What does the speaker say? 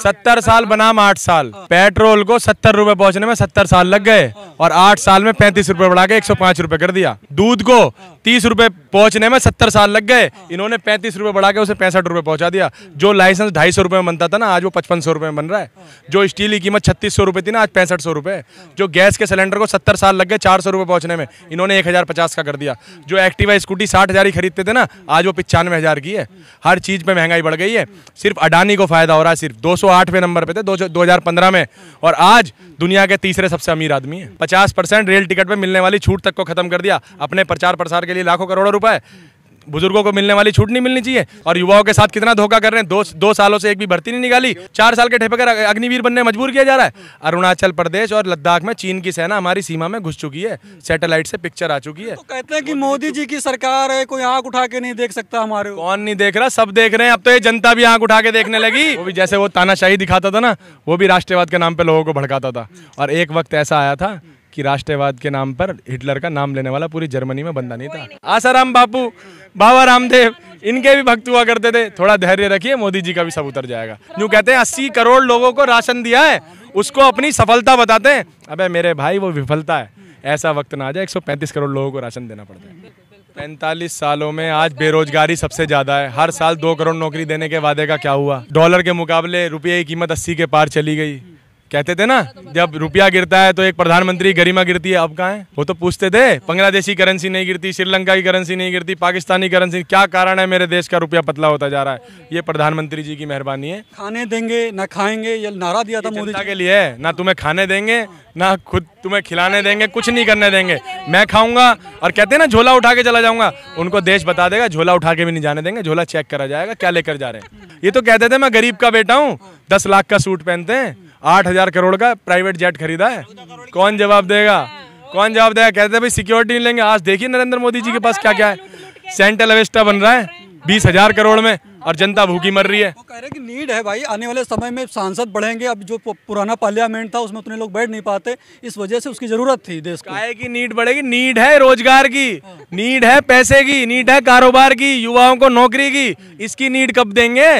सत्तर साल बनाम आठ साल पेट्रोल को सत्तर रुपए पहुंचने में सत्तर साल लग गए और आठ साल में पैंतीस रुपये बढ़ा के एक सौ पांच रुपये कर दिया दूध को तीस रुपये पहुंचने में सत्तर साल लग गए इन्होंने पैंतीस रुपये बढ़ा के उसे पैंसठ रुपये पहुंचा दिया जो लाइसेंस ढाई सौ रुपये में बनता था ना आज वो पचपन सौ रुपये में बन रहा है जो स्टील की कीमत छत्तीस सौ रुपये थी ना आज पैंसठ सौ रुपए जो गैस के सिलेंडर को सत्तर साल लग गए चार सौ रुपये पहुंचने में इन्होंने एक हज़ार पचास का कर दिया जो एक्टिवा स्कूटी साठ हज़ार ही खरीदते थे ना आज वो पिचानवे हज़ार की है हर चीज़ पे महंगाई बढ़ गई है सिर्फ अडानी को फ़ायदा हो रहा है सिर्फ दो सौ आठवें नंबर पर थे दो हज़ार पंद्रह में और आज दुनिया के तीसरे सबसे अमीर आदमी है पचास परसेंट रेल टिकट पर मिलने वाली छूट तक को खत्म कर दिया अपने प्रचार प्रसार के लिए लाखों करोड़ों रुपए बुजुर्गों को मिलने वाली छूट नहीं मिलनी चाहिए और युवाओं के साथ कितना धोखा कर रहे हैं दो दो सालों से एक भी भर्ती नहीं निकाली चार साल के ठेपे कर अग्निवीर बनने मजबूर किया जा रहा है अरुणाचल प्रदेश और लद्दाख में चीन की सेना हमारी सीमा में घुस चुकी है सैटेलाइट से पिक्चर आ चुकी है तो कहते हैं की मोदी जी की सरकार है कोई आंख उठा के नहीं देख सकता हमारे कौन नहीं देख रहा सब देख रहे हैं अब तो ये जनता भी आंख उठा के देखने लगी वो भी जैसे वो तानाशाही दिखाता था ना वो भी राष्ट्रवाद के नाम पर लोगों को भड़काता था और एक वक्त ऐसा आया था कि राष्ट्रवाद के नाम पर हिटलर का नाम लेने वाला पूरी जर्मनी में बंदा नहीं था आसाराम बापू बाबा रामदेव इनके भी भक्त हुआ करते थे थोड़ा धैर्य रखिए मोदी जी का भी सब उतर जाएगा जो कहते हैं अस्सी करोड़ लोगों को राशन दिया है उसको अपनी सफलता बताते हैं अब मेरे भाई वो विफलता है ऐसा वक्त ना आ जाए एक करोड़ लोगों को राशन देना पड़ता है पैंतालीस सालों में आज बेरोजगारी सबसे ज़्यादा है हर साल दो करोड़ नौकरी देने के वादे का क्या हुआ डॉलर के मुकाबले रुपये की कीमत अस्सी के पार चली गई कहते थे ना जब रुपया गिरता है तो एक प्रधानमंत्री गरिमा गिरती है अब कहा है वो तो पूछते थे बांग्लादेशी करेंसी नहीं गिरती श्रीलंका की करेंसी नहीं गिरती पाकिस्तानी करेंसी क्या कारण है मेरे देश का रुपया पतला होता जा रहा है ये प्रधानमंत्री जी की मेहरबानी है खाने देंगे ना खाएंगे ये नारा दिया था मोदी के लिए ना तुम्हें खाने देंगे ना खुद तुम्हें खिलाने देंगे कुछ नहीं करने देंगे मैं खाऊंगा और कहते हैं ना झोला उठा के चला जाऊंगा उनको देश बता देगा झोला उठा के भी नहीं जाने देंगे झोला चेक करा जाएगा क्या लेकर जा रहे हैं ये तो कहते थे मैं गरीब का बेटा हूँ दस लाख का सूट पहनते हैं आठ हजार करोड़ का प्राइवेट जेट खरीदा है कौन जवाब देगा कौन जवाब देगा कहते हैं भाई सिक्योरिटी नहीं लेंगे आज देखिए नरेंद्र मोदी जी के पास क्या क्या है सेंट्रल अवेस्टा बन रहा है बीस हजार करोड़ में और जनता भूखी मर रही है वो कह रहे कि नीड है भाई आने वाले समय में सांसद बढ़ेंगे अब जो पुराना पार्लियामेंट था उसमें उतने लोग बैठ नहीं पाते इस वजह से उसकी जरूरत थी देश को की नीड बढ़ेगी नीड है रोजगार की नीड है पैसे की नीड है कारोबार की युवाओं को नौकरी की इसकी नीड कब देंगे